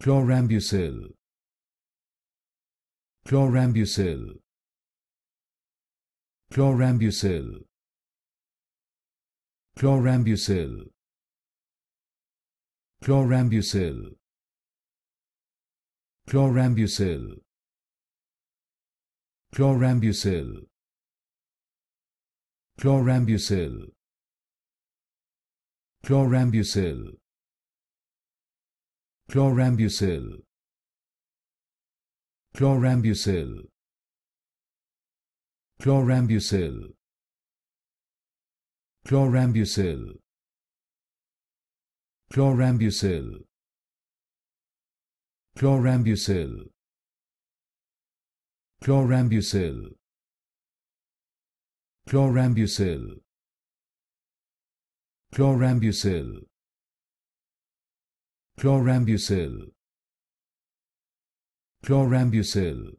chlorambucil chlorambucil chlorambucil chlorambucil chlorambucil chlorambucil chlorambucil chlorambucil chlorambucil chlorambucil chlorambucil chlorambucil chlorambucil chlorambucil chlorambucil chlorambucil chlorambucil chlorambucil Chlorambucil. Chlorambucil.